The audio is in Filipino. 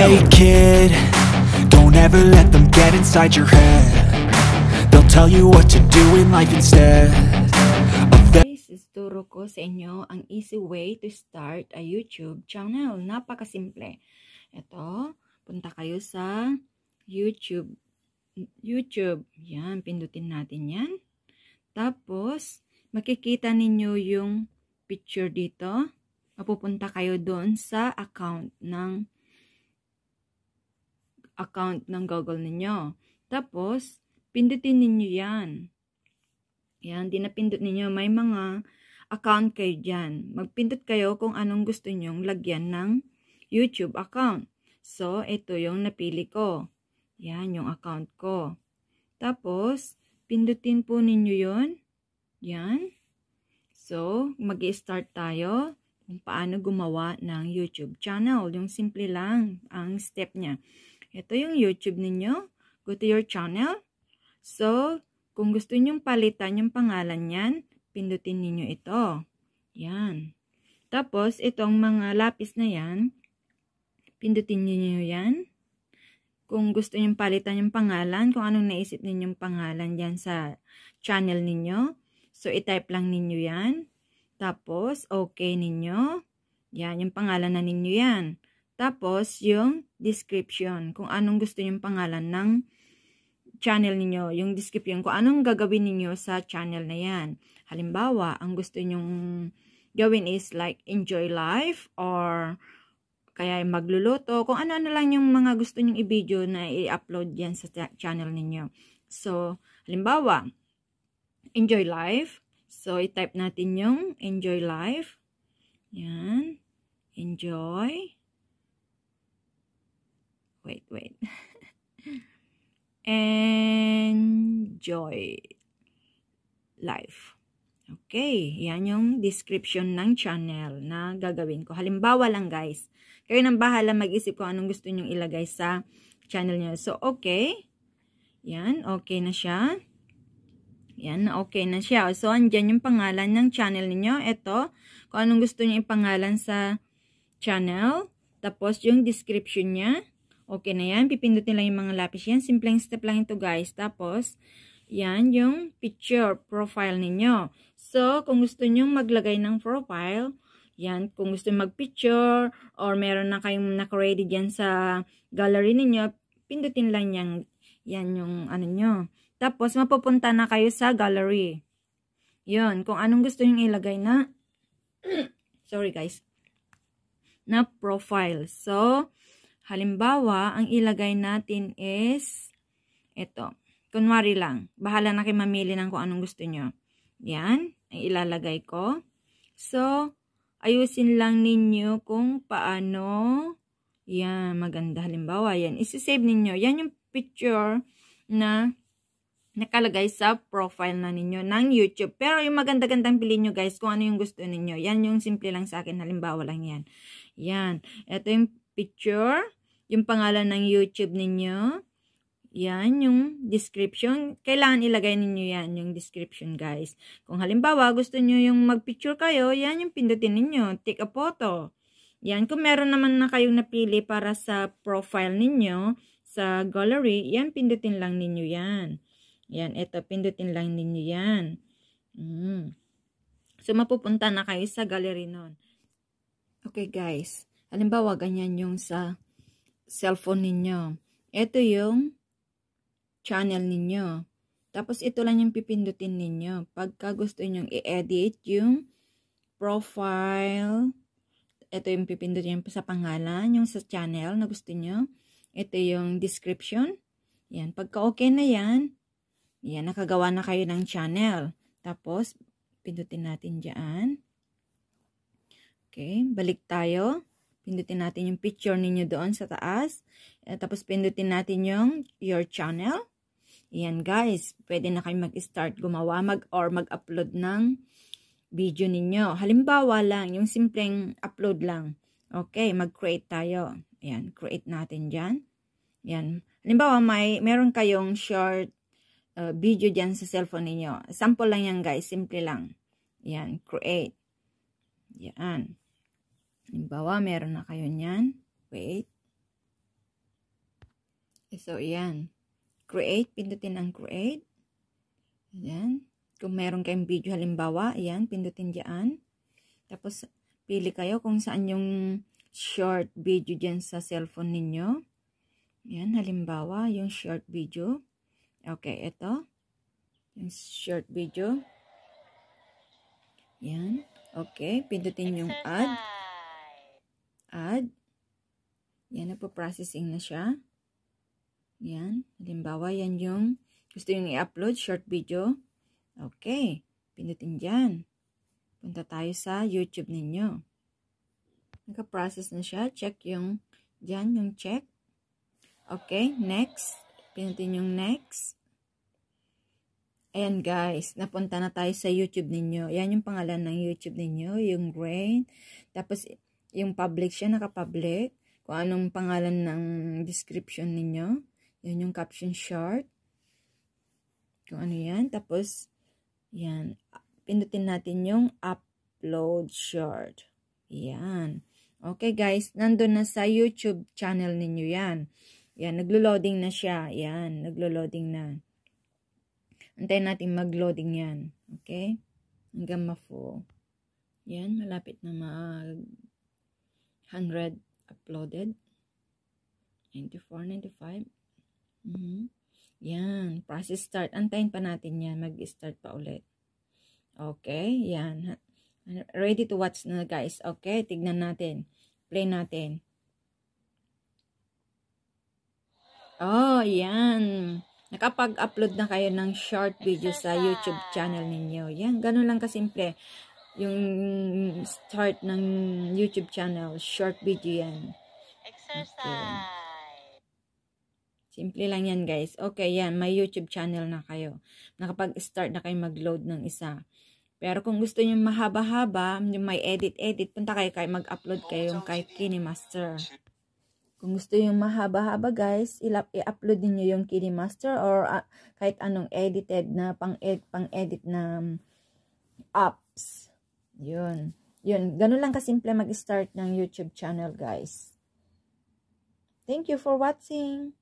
Hey kid, don't ever let them get inside your head They'll tell you what to do in life instead This is turo ko sa inyo ang easy way to start a YouTube channel. Napakasimple. Ito, punta kayo sa YouTube. YouTube. Yan, pindutin natin yan. Tapos, makikita ninyo yung picture dito. Mapupunta kayo doon sa account ng account ng Google ninyo. Tapos, pindutin ninyo yan. Yan, dinapindot ninyo. May mga account kayo dyan. Magpindot kayo kung anong gusto nyong lagyan ng YouTube account. So, ito yung napili ko. Yan, yung account ko. Tapos, pindutin po ninyo yon Yan. So, mag start tayo kung paano gumawa ng YouTube channel. Yung simple lang ang step niya. Ito yung YouTube ninyo. Go to your channel. So, kung gusto ninyong palitan yung pangalan yan, pindutin ninyo ito. Yan. Tapos, itong mga lapis na yan, pindutin ninyo yan. Kung gusto ninyong palitan yung pangalan, kung anong naisip ninyong pangalan dyan sa channel ninyo. So, itype lang ninyo yan. Tapos, okay ninyo. Yan, yung pangalan na ninyo yan. Tapos, yung description, kung anong gusto yung pangalan ng channel ninyo, yung description, kung anong gagawin ninyo sa channel na yan. Halimbawa, ang gusto nyong gawin is like enjoy life or kaya magluluto, kung ano-ano lang yung mga gusto nyong i-video na i-upload yan sa channel ninyo. So, halimbawa, enjoy life. So, i-type natin yung enjoy life. Yan. Enjoy wait, wait. Enjoy life. Okay, yan yung description ng channel na gagawin ko. Halimbawa lang guys, kayo nang bahala mag-isip kung anong gusto nyong ilagay sa channel nyo. So, okay. Yan, okay na siya. Yan, okay na siya. So, andyan yung pangalan ng channel niyo Ito, kung anong gusto niyo ipangalan sa channel. Tapos, yung description niya. Okay na yan. Pipindutin lang yung mga lapis yan. Simpleng step lang ito guys. Tapos, yan yung picture profile ninyo. So, kung gusto nyo maglagay ng profile, yan, kung gusto mag-picture or meron na kayong nakaready dyan sa gallery ninyo, pindutin lang yan, yan yung ano nyo. Tapos, mapupunta na kayo sa gallery. Yun, kung anong gusto nyo ilagay na, sorry guys, na profile. So, Halimbawa, ang ilagay natin is ito. Kunwari lang. Bahala na kayo mamili ng kung anong gusto nyo. Yan. Ang ilalagay ko. So, ayusin lang ninyo kung paano. Yan. Maganda. Halimbawa, yan. Isisave ninyo. Yan yung picture na nakalagay sa profile na ninyo ng YouTube. Pero yung maganda-gandang piliin nyo guys kung ano yung gusto ninyo. Yan yung simple lang sa akin. Halimbawa lang yan. Yan. Ito yung picture yung pangalan ng YouTube ninyo. Yan, yung description. Kailangan ilagay ninyo yan, yung description, guys. Kung halimbawa, gusto nyo yung magpicture kayo, yan yung pindutin ninyo. Take a photo. Yan, kung meron naman na kayong napili para sa profile ninyo, sa gallery, yan, pindutin lang ninyo yan. Yan, eto, pindutin lang ninyo yan. Mm. So, mapupunta na kayo sa gallery nun. Okay, guys. Halimbawa, ganyan yung sa cellphone ninyo. Ito yung channel ninyo. Tapos ito lang yung pipindutin ninyo. Pagka gusto ninyong i-edit yung profile, ito yung pipindutin yung sa pangalan, yung sa channel na gusto nyo. Ito yung description. Yan. Pagka okay na yan, yan, nakagawa na kayo ng channel. Tapos, pindutin natin dyan. Okay, balik tayo. Pindutin natin yung picture ninyo doon sa taas. Eh, tapos pindutin natin yung your channel. Ayan guys, pwede na kayo mag-start gumawa mag or mag-upload ng video ninyo. Halimbawa lang, yung simpleng upload lang. Okay, mag-create tayo. Ayan, create natin dyan. Ayan. Halimbawa, may, meron kayong short uh, video dyan sa cellphone ninyo. Sample lang yan guys, simple lang. Ayan, create. Ayan. Halimbawa, meron na kayo niyan. Wait. Eh, so, yan. Create, pindutin ang create. Ayan. Kung meron kayong video halimbawa, ayan, pindutin dyan. Tapos, pili kayo kung saan yung short video dyan sa cellphone ninyo. Ayan, halimbawa, yung short video. Okay, ito. Yung short video. Ayan. Okay, pindutin yung add add. Yan, nagpo-processing na siya. Yan, halimbawa yan yung gusto yung i-upload, short video. Okay, pindutin dyan. Punta tayo sa YouTube ninyo. Nagka-process na siya. Check yung, dyan yung check. Okay, next. Pinutin yung next. Ayan guys, napunta na tayo sa YouTube ninyo. Ayan yung pangalan ng YouTube ninyo, yung Grain. Tapos, yung public siya, nakapublic. Kung anong pangalan ng description ninyo. Yan yung caption short. Kung ano yan. Tapos, yan. Pindutin natin yung upload short. Yan. Okay guys, nandun na sa YouTube channel ninyo yan. Yan, naglo-loading na siya. Yan, naglo-loading na. Antayin natin mag-loading yan. Okay? Hanggang ma-full. Yan, malapit na mag 100 uploaded. 94, 95. Mm -hmm. Yan. Process start. Antayin pa natin yan. Mag-start pa ulit. Okay. Yan. Ready to watch na guys. Okay. Tignan natin. Play natin. Oh, yan. Nakapag-upload na kayo ng short video sa YouTube channel ninyo. Yan, ganun lang kasimple yung start ng YouTube channel, short video yan. Exercise. Okay. Simple lang yan guys. Okay, yan. May YouTube channel na kayo. Nakapag-start na kayo mag-load ng isa. Pero kung gusto nyo mahaba-haba, yung may edit-edit, punta kayo kayo mag-upload kayong kay KineMaster. Kung gusto yung mahaba-haba guys, i-upload niyo yung KineMaster or uh, kahit anong edited na pang-edit pang -edit na um, apps. Yun. Yun. Ganun lang kasimple mag-start ng YouTube channel, guys. Thank you for watching.